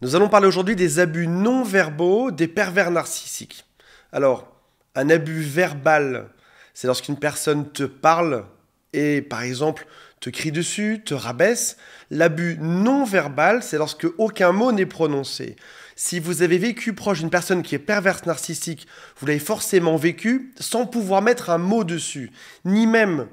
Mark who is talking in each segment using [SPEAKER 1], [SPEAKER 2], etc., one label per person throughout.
[SPEAKER 1] Nous allons parler aujourd'hui des abus non verbaux des pervers narcissiques. Alors, un abus verbal, c'est lorsqu'une personne te parle et, par exemple, te crie dessus, te rabaisse. L'abus non verbal, c'est lorsque aucun mot n'est prononcé. Si vous avez vécu proche d'une personne qui est perverse narcissique, vous l'avez forcément vécu sans pouvoir mettre un mot dessus, ni même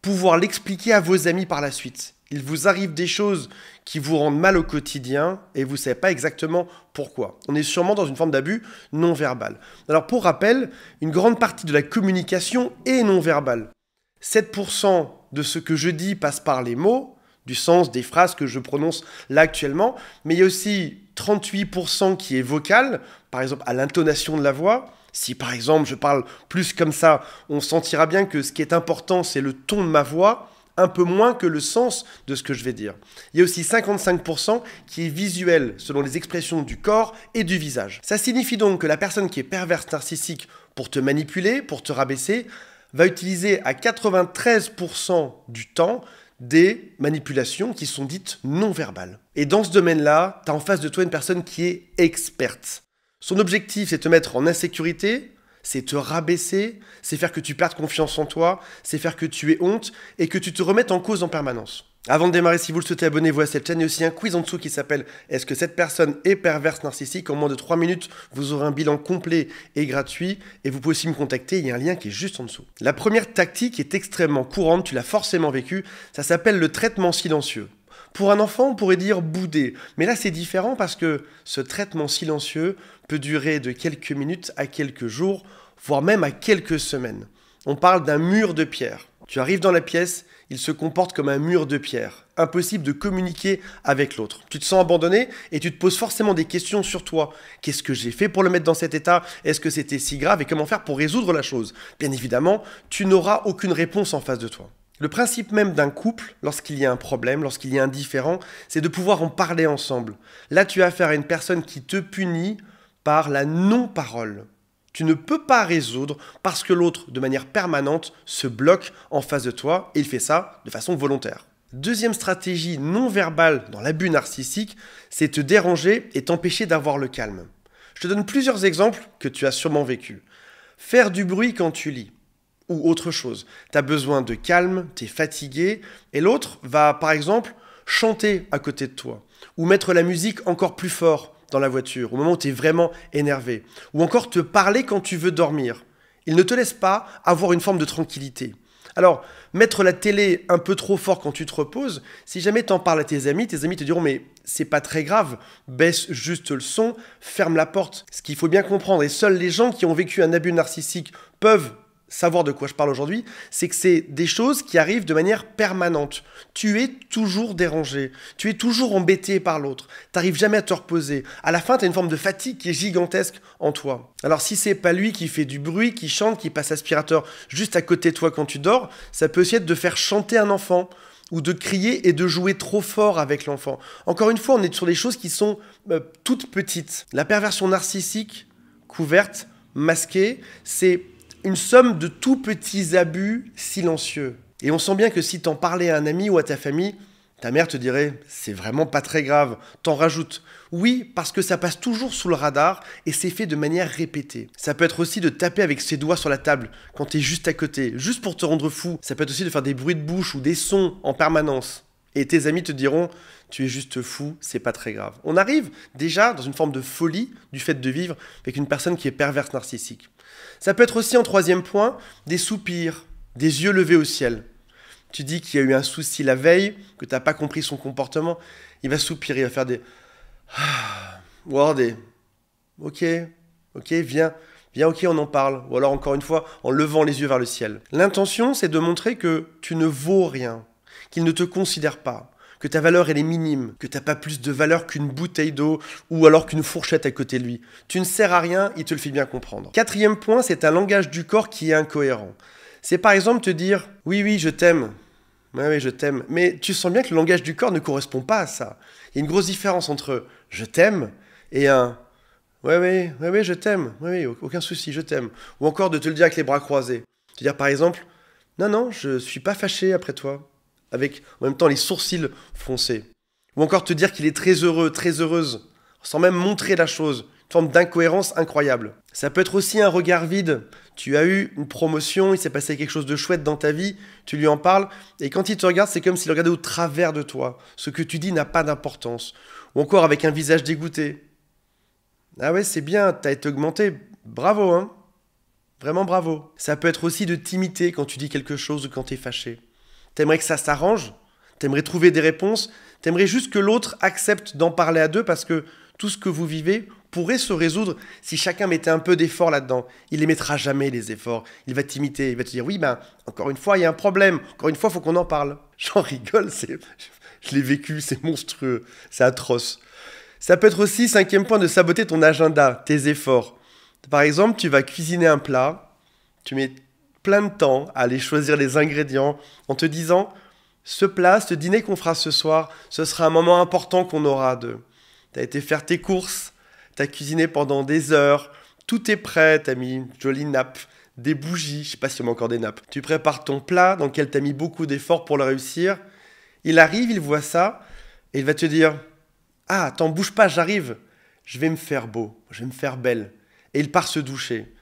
[SPEAKER 1] pouvoir l'expliquer à vos amis par la suite il vous arrive des choses qui vous rendent mal au quotidien et vous ne savez pas exactement pourquoi. On est sûrement dans une forme d'abus non verbal. Alors pour rappel, une grande partie de la communication est non verbale. 7% de ce que je dis passe par les mots, du sens des phrases que je prononce là actuellement, mais il y a aussi 38% qui est vocal, par exemple à l'intonation de la voix, si par exemple je parle plus comme ça, on sentira bien que ce qui est important, c'est le ton de ma voix un peu moins que le sens de ce que je vais dire. Il y a aussi 55% qui est visuel selon les expressions du corps et du visage. Ça signifie donc que la personne qui est perverse narcissique pour te manipuler, pour te rabaisser, va utiliser à 93% du temps des manipulations qui sont dites non verbales. Et dans ce domaine-là, tu as en face de toi une personne qui est experte. Son objectif, c'est de te mettre en insécurité, c'est te rabaisser, c'est faire que tu perdes confiance en toi, c'est faire que tu aies honte et que tu te remettes en cause en permanence. Avant de démarrer, si vous le souhaitez, abonnez-vous à cette chaîne. Il y a aussi un quiz en dessous qui s'appelle Est-ce que cette personne est perverse narcissique En moins de 3 minutes, vous aurez un bilan complet et gratuit. Et vous pouvez aussi me contacter, il y a un lien qui est juste en dessous. La première tactique est extrêmement courante, tu l'as forcément vécu, ça s'appelle le traitement silencieux. Pour un enfant, on pourrait dire bouder, mais là c'est différent parce que ce traitement silencieux peut durer de quelques minutes à quelques jours, voire même à quelques semaines. On parle d'un mur de pierre. Tu arrives dans la pièce, il se comporte comme un mur de pierre. Impossible de communiquer avec l'autre. Tu te sens abandonné et tu te poses forcément des questions sur toi. Qu'est-ce que j'ai fait pour le mettre dans cet état Est-ce que c'était si grave Et comment faire pour résoudre la chose Bien évidemment, tu n'auras aucune réponse en face de toi. Le principe même d'un couple, lorsqu'il y a un problème, lorsqu'il y a un différent, c'est de pouvoir en parler ensemble. Là, tu as affaire à une personne qui te punit par la non-parole. Tu ne peux pas résoudre parce que l'autre, de manière permanente, se bloque en face de toi et il fait ça de façon volontaire. Deuxième stratégie non verbale dans l'abus narcissique, c'est te déranger et t'empêcher d'avoir le calme. Je te donne plusieurs exemples que tu as sûrement vécu. Faire du bruit quand tu lis ou autre chose. Tu as besoin de calme, tu es fatigué, et l'autre va par exemple chanter à côté de toi, ou mettre la musique encore plus fort dans la voiture, au moment où tu es vraiment énervé, ou encore te parler quand tu veux dormir. Il ne te laisse pas avoir une forme de tranquillité. Alors, mettre la télé un peu trop fort quand tu te reposes, si jamais tu en parles à tes amis, tes amis te diront mais c'est pas très grave, baisse juste le son, ferme la porte. Ce qu'il faut bien comprendre, et seuls les gens qui ont vécu un abus narcissique peuvent savoir de quoi je parle aujourd'hui, c'est que c'est des choses qui arrivent de manière permanente. Tu es toujours dérangé, tu es toujours embêté par l'autre, t'arrives jamais à te reposer. À la fin, tu as une forme de fatigue qui est gigantesque en toi. Alors si c'est pas lui qui fait du bruit, qui chante, qui passe aspirateur juste à côté de toi quand tu dors, ça peut aussi être de faire chanter un enfant ou de crier et de jouer trop fort avec l'enfant. Encore une fois, on est sur des choses qui sont euh, toutes petites. La perversion narcissique couverte, masquée, c'est une somme de tout petits abus silencieux. Et on sent bien que si t'en parlais à un ami ou à ta famille, ta mère te dirait c'est vraiment pas très grave, t'en rajoutes. Oui, parce que ça passe toujours sous le radar et c'est fait de manière répétée. Ça peut être aussi de taper avec ses doigts sur la table quand t'es juste à côté, juste pour te rendre fou. Ça peut être aussi de faire des bruits de bouche ou des sons en permanence. Et tes amis te diront tu es juste fou, c'est pas très grave. On arrive déjà dans une forme de folie du fait de vivre avec une personne qui est perverse narcissique. Ça peut être aussi en troisième point des soupirs, des yeux levés au ciel. Tu dis qu'il y a eu un souci la veille, que tu n'as pas compris son comportement, il va soupirer, il va faire des... Ou des... Ok, ok, viens, viens, ok, on en parle. Ou alors encore une fois, en levant les yeux vers le ciel. L'intention, c'est de montrer que tu ne vaux rien, qu'il ne te considère pas, que ta valeur elle est minime, que t'as pas plus de valeur qu'une bouteille d'eau ou alors qu'une fourchette à côté de lui. Tu ne sers à rien, il te le fait bien comprendre. Quatrième point, c'est un langage du corps qui est incohérent. C'est par exemple te dire oui oui je t'aime, oui oui je t'aime, mais tu sens bien que le langage du corps ne correspond pas à ça. Il y a une grosse différence entre je t'aime et un oui oui oui oui je t'aime, oui oui aucun souci je t'aime, ou encore de te le dire avec les bras croisés, te dire par exemple non non je suis pas fâché après toi avec en même temps les sourcils foncés, Ou encore te dire qu'il est très heureux, très heureuse, sans même montrer la chose. Une forme d'incohérence incroyable. Ça peut être aussi un regard vide. Tu as eu une promotion, il s'est passé quelque chose de chouette dans ta vie, tu lui en parles, et quand il te regarde, c'est comme s'il regardait au travers de toi. Ce que tu dis n'a pas d'importance. Ou encore avec un visage dégoûté. Ah ouais, c'est bien, t'as été augmenté. Bravo, hein Vraiment bravo. Ça peut être aussi de t'imiter quand tu dis quelque chose ou quand t'es fâché. T'aimerais que ça s'arrange T'aimerais trouver des réponses T'aimerais juste que l'autre accepte d'en parler à deux parce que tout ce que vous vivez pourrait se résoudre si chacun mettait un peu d'effort là-dedans. Il les mettra jamais les efforts. Il va t'imiter, il va te dire oui, ben encore une fois, il y a un problème. Encore une fois, il faut qu'on en parle. J'en rigole, je l'ai vécu, c'est monstrueux, c'est atroce. Ça peut être aussi cinquième point de saboter ton agenda, tes efforts. Par exemple, tu vas cuisiner un plat, tu mets plein de temps à aller choisir les ingrédients en te disant ce plat, ce dîner qu'on fera ce soir, ce sera un moment important qu'on aura de. as été faire tes courses, t'as cuisiné pendant des heures, tout est prêt, as mis une jolie nappe, des bougies, je sais pas si on a encore des nappes. Tu prépares ton plat dans lequel t'as mis beaucoup d'efforts pour le réussir. Il arrive, il voit ça et il va te dire Ah, t'en bouge pas, j'arrive. Je vais me faire beau, je vais me faire belle. Et il part se doucher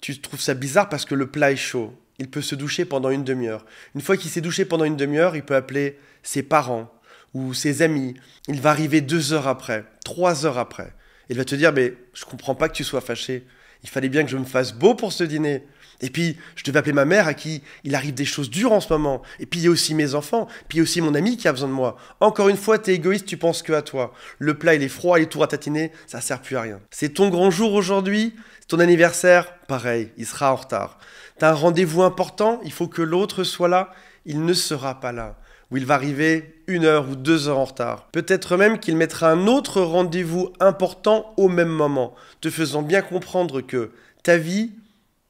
[SPEAKER 1] tu trouves ça bizarre parce que le plat est chaud. Il peut se doucher pendant une demi-heure. Une fois qu'il s'est douché pendant une demi-heure, il peut appeler ses parents ou ses amis. Il va arriver deux heures après, trois heures après. Il va te dire, mais je comprends pas que tu sois fâché. Il fallait bien que je me fasse beau pour ce dîner. Et puis, je devais appeler ma mère à qui il arrive des choses dures en ce moment. Et puis, il y a aussi mes enfants. Puis, il y a aussi mon ami qui a besoin de moi. Encore une fois, t'es égoïste, tu penses que à toi. Le plat, il est froid, il est tout ratatiné. ça sert plus à rien. C'est ton grand jour aujourd'hui, c'est ton anniversaire, pareil, il sera en retard. T'as un rendez-vous important, il faut que l'autre soit là, il ne sera pas là. Ou il va arriver une heure ou deux heures en retard. Peut-être même qu'il mettra un autre rendez-vous important au même moment, te faisant bien comprendre que ta vie,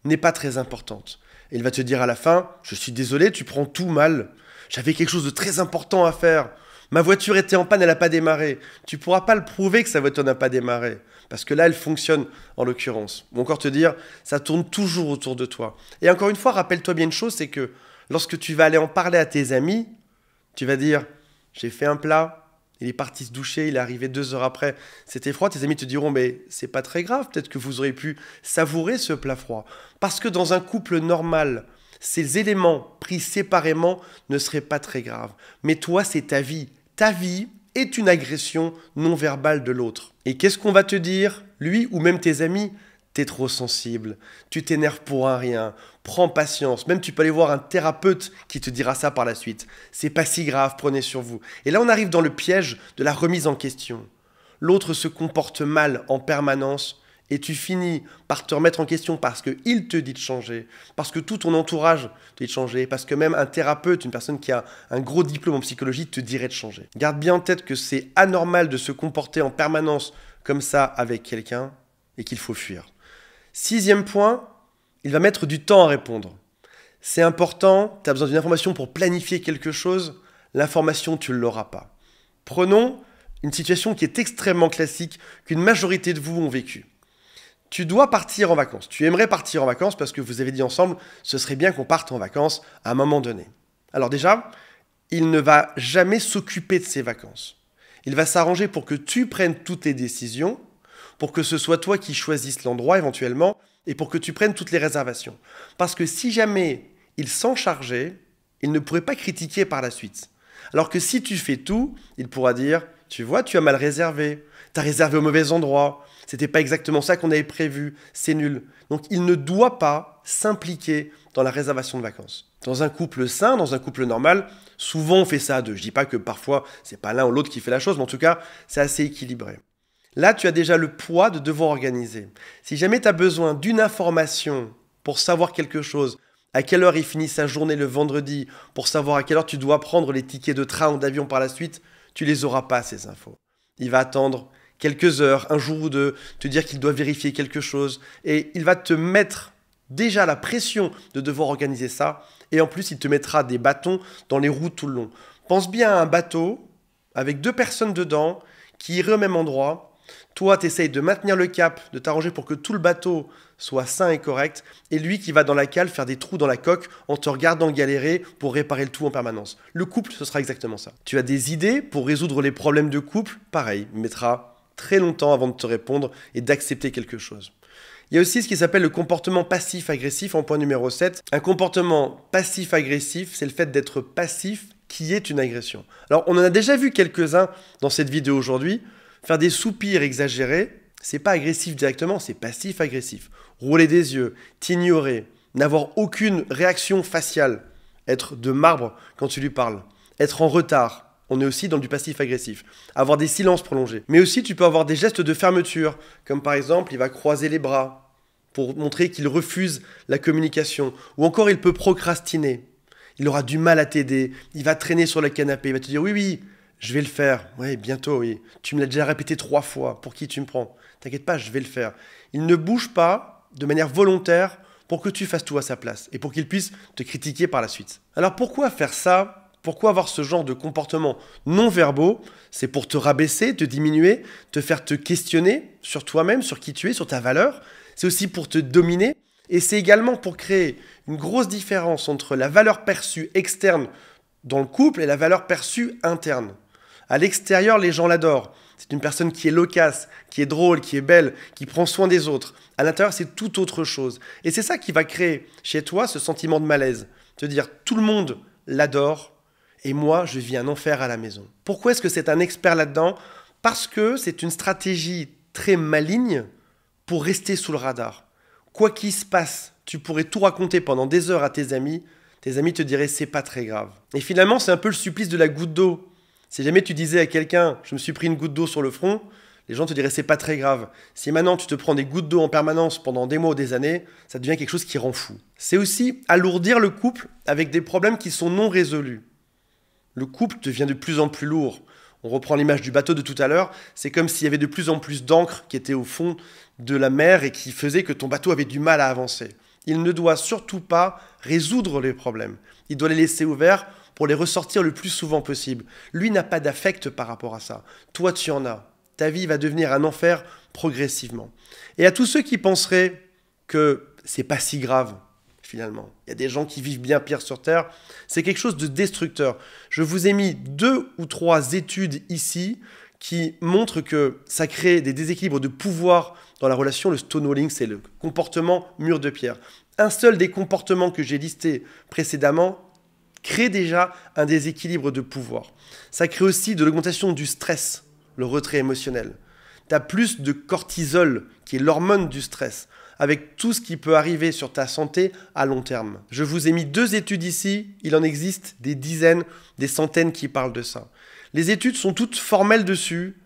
[SPEAKER 1] n'est pas très importante. Et il va te dire à la fin, je suis désolé, tu prends tout mal. J'avais quelque chose de très important à faire. Ma voiture était en panne, elle n'a pas démarré. Tu pourras pas le prouver que sa voiture n'a pas démarré. Parce que là, elle fonctionne, en l'occurrence. Ou encore te dire, ça tourne toujours autour de toi. Et encore une fois, rappelle-toi bien une chose, c'est que lorsque tu vas aller en parler à tes amis, tu vas dire, j'ai fait un plat, il est parti se doucher, il est arrivé deux heures après, c'était froid. Tes amis te diront, mais c'est pas très grave, peut-être que vous aurez pu savourer ce plat froid. Parce que dans un couple normal, ces éléments pris séparément ne seraient pas très graves. Mais toi, c'est ta vie. Ta vie est une agression non verbale de l'autre. Et qu'est-ce qu'on va te dire, lui ou même tes amis t'es trop sensible, tu t'énerves pour un rien, prends patience. Même tu peux aller voir un thérapeute qui te dira ça par la suite. C'est pas si grave, prenez sur vous. Et là, on arrive dans le piège de la remise en question. L'autre se comporte mal en permanence et tu finis par te remettre en question parce qu'il te dit de changer, parce que tout ton entourage te dit de changer, parce que même un thérapeute, une personne qui a un gros diplôme en psychologie te dirait de changer. Garde bien en tête que c'est anormal de se comporter en permanence comme ça avec quelqu'un et qu'il faut fuir. Sixième point, il va mettre du temps à répondre. C'est important, tu as besoin d'une information pour planifier quelque chose, l'information, tu ne l'auras pas. Prenons une situation qui est extrêmement classique, qu'une majorité de vous ont vécu. Tu dois partir en vacances, tu aimerais partir en vacances parce que vous avez dit ensemble, ce serait bien qu'on parte en vacances à un moment donné. Alors déjà, il ne va jamais s'occuper de ses vacances. Il va s'arranger pour que tu prennes toutes tes décisions pour que ce soit toi qui choisisse l'endroit éventuellement et pour que tu prennes toutes les réservations. Parce que si jamais il s'en chargeait, il ne pourrait pas critiquer par la suite. Alors que si tu fais tout, il pourra dire Tu vois, tu as mal réservé, tu as réservé au mauvais endroit, c'était pas exactement ça qu'on avait prévu, c'est nul. Donc il ne doit pas s'impliquer dans la réservation de vacances. Dans un couple sain, dans un couple normal, souvent on fait ça à deux. Je dis pas que parfois c'est pas l'un ou l'autre qui fait la chose, mais en tout cas c'est assez équilibré. Là, tu as déjà le poids de devoir organiser. Si jamais tu as besoin d'une information pour savoir quelque chose, à quelle heure il finit sa journée le vendredi, pour savoir à quelle heure tu dois prendre les tickets de train ou d'avion par la suite, tu les auras pas ces infos. Il va attendre quelques heures, un jour ou deux, te dire qu'il doit vérifier quelque chose et il va te mettre déjà la pression de devoir organiser ça et en plus il te mettra des bâtons dans les roues tout le long. Pense bien à un bateau avec deux personnes dedans qui iraient au même endroit toi, tu essayes de maintenir le cap, de t'arranger pour que tout le bateau soit sain et correct, et lui qui va dans la cale faire des trous dans la coque en te regardant galérer pour réparer le tout en permanence. Le couple, ce sera exactement ça. Tu as des idées pour résoudre les problèmes de couple, pareil, il mettra très longtemps avant de te répondre et d'accepter quelque chose. Il y a aussi ce qui s'appelle le comportement passif-agressif en point numéro 7. Un comportement passif-agressif, c'est le fait d'être passif qui est une agression. Alors on en a déjà vu quelques-uns dans cette vidéo aujourd'hui. Faire des soupirs exagérés, c'est pas agressif directement, c'est passif-agressif. Rouler des yeux, t'ignorer, n'avoir aucune réaction faciale, être de marbre quand tu lui parles, être en retard. On est aussi dans du passif-agressif. Avoir des silences prolongés. Mais aussi, tu peux avoir des gestes de fermeture, comme par exemple, il va croiser les bras pour montrer qu'il refuse la communication. Ou encore, il peut procrastiner. Il aura du mal à t'aider. Il va traîner sur le canapé. Il va te dire Oui, oui, je vais le faire. oui, bientôt, oui. Tu me l'as déjà répété trois fois. Pour qui tu me prends T'inquiète pas, je vais le faire. Il ne bouge pas de manière volontaire pour que tu fasses tout à sa place et pour qu'il puisse te critiquer par la suite. Alors pourquoi faire ça Pourquoi avoir ce genre de comportement non verbaux C'est pour te rabaisser, te diminuer, te faire te questionner sur toi-même, sur qui tu es, sur ta valeur. C'est aussi pour te dominer. Et c'est également pour créer une grosse différence entre la valeur perçue externe dans le couple et la valeur perçue interne. À l'extérieur, les gens l'adorent. C'est une personne qui est loquace, qui est drôle, qui est belle, qui prend soin des autres. À l'intérieur, c'est tout autre chose. Et c'est ça qui va créer chez toi ce sentiment de malaise. Te dire, tout le monde l'adore et moi, je vis un enfer à la maison. Pourquoi est-ce que c'est un expert là-dedans Parce que c'est une stratégie très maligne pour rester sous le radar. Quoi qu'il se passe, tu pourrais tout raconter pendant des heures à tes amis. Tes amis te diraient c'est pas très grave. Et finalement, c'est un peu le supplice de la goutte d'eau. Si jamais tu disais à quelqu'un, je me suis pris une goutte d'eau sur le front, les gens te diraient c'est pas très grave. Si maintenant tu te prends des gouttes d'eau en permanence pendant des mois ou des années, ça devient quelque chose qui rend fou. C'est aussi alourdir le couple avec des problèmes qui sont non résolus. Le couple devient de plus en plus lourd. On reprend l'image du bateau de tout à l'heure, c'est comme s'il y avait de plus en plus d'encre qui était au fond de la mer et qui faisait que ton bateau avait du mal à avancer. Il ne doit surtout pas résoudre les problèmes. Il doit les laisser ouverts pour les ressortir le plus souvent possible. Lui n'a pas d'affect par rapport à ça. Toi, tu en as. Ta vie va devenir un enfer progressivement. Et à tous ceux qui penseraient que c'est pas si grave, finalement. Il y a des gens qui vivent bien pire sur Terre. C'est quelque chose de destructeur. Je vous ai mis deux ou trois études ici qui montrent que ça crée des déséquilibres de pouvoir dans la relation. Le stonewalling, c'est le comportement mur de pierre. Un seul des comportements que j'ai listés précédemment crée déjà un déséquilibre de pouvoir. Ça crée aussi de l'augmentation du stress, le retrait émotionnel. Tu as plus de cortisol, qui est l'hormone du stress, avec tout ce qui peut arriver sur ta santé à long terme. Je vous ai mis deux études ici, il en existe des dizaines, des centaines qui parlent de ça. Les études sont toutes formelles dessus.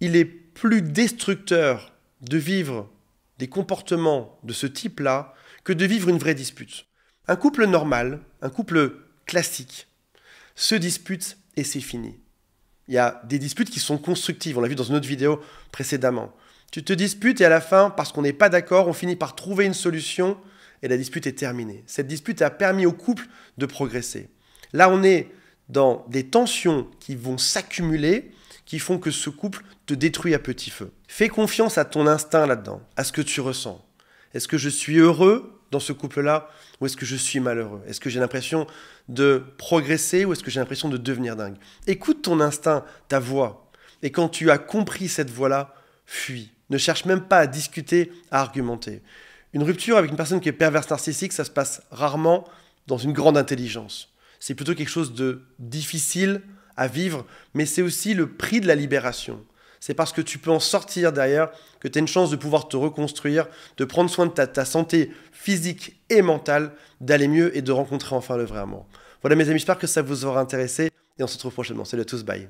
[SPEAKER 1] Il est plus destructeur de vivre des comportements de ce type-là que de vivre une vraie dispute. Un couple normal, un couple classique se dispute et c'est fini. Il y a des disputes qui sont constructives, on l'a vu dans une autre vidéo précédemment. Tu te disputes et à la fin, parce qu'on n'est pas d'accord, on finit par trouver une solution et la dispute est terminée. Cette dispute a permis au couple de progresser. Là, on est dans des tensions qui vont s'accumuler, qui font que ce couple te détruit à petit feu. Fais confiance à ton instinct là-dedans, à ce que tu ressens. Est-ce que je suis heureux dans ce couple-là où est-ce que je suis malheureux Est-ce que j'ai l'impression de progresser ou est-ce que j'ai l'impression de devenir dingue Écoute ton instinct, ta voix. Et quand tu as compris cette voix-là, fuis. Ne cherche même pas à discuter, à argumenter. Une rupture avec une personne qui est perverse narcissique, ça se passe rarement dans une grande intelligence. C'est plutôt quelque chose de difficile à vivre, mais c'est aussi le prix de la libération c'est parce que tu peux en sortir derrière, que tu as une chance de pouvoir te reconstruire, de prendre soin de ta, santé physique et mentale, d'aller mieux et de rencontrer enfin le vrai amour. Voilà mes amis, j'espère que ça vous aura intéressé et on se retrouve prochainement. Salut à tous, bye.